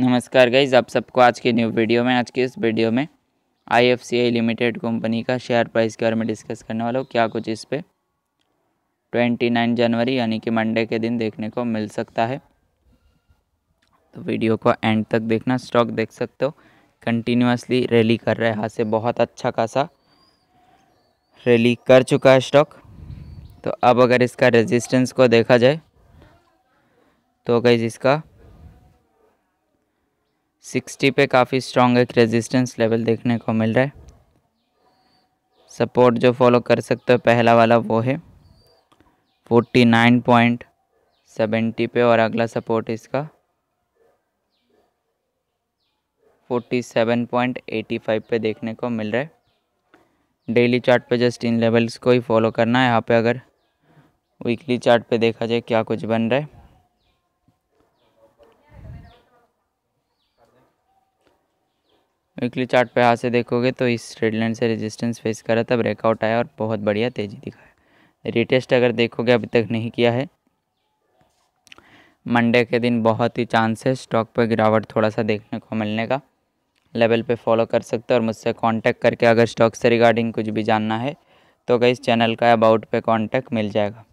नमस्कार गाइज आप सबको आज के न्यू वीडियो में आज के इस वीडियो में आईएफसीआई लिमिटेड कंपनी का शेयर प्राइस के बारे में डिस्कस करने वाला हूँ क्या कुछ इस पर ट्वेंटी नाइन जनवरी यानी कि मंडे के दिन देखने को मिल सकता है तो वीडियो को एंड तक देखना स्टॉक देख सकते हो कंटिन्यूसली रैली कर रहा है यहाँ से बहुत अच्छा खासा रैली कर चुका है स्टॉक तो अब अगर इसका रेजिस्टेंस को देखा जाए तो गई इसका सिक्सटी पे काफ़ी स्ट्रॉन्ग एक रेजिस्टेंस लेवल देखने को मिल रहा है सपोर्ट जो फॉलो कर सकते हो पहला वाला वो है फोर्टी नाइन पॉइंट सेवेंटी पे और अगला सपोर्ट इसका forty seven point eighty five पे देखने को मिल रहा है डेली चार्ट पे जस्ट इन लेवल्स को ही फॉलो करना है यहाँ पे अगर वीकली चार्ट पे देखा जाए क्या कुछ बन रहा है वीकली चार्ट पे यहाँ से देखोगे तो इस ट्रेड लाइन से रेजिस्टेंस फेस करा था ब्रेकआउट आया और बहुत बढ़िया तेज़ी दिखाया रिटेस्ट अगर देखोगे अभी तक नहीं किया है मंडे के दिन बहुत ही चांस है स्टॉक पर गिरावट थोड़ा सा देखने को मिलने का लेवल पे फॉलो कर सकते हो और मुझसे कांटेक्ट करके अगर स्टॉक से रिगार्डिंग कुछ भी जानना है तो गई चैनल का अबाउट पे कांटेक्ट मिल जाएगा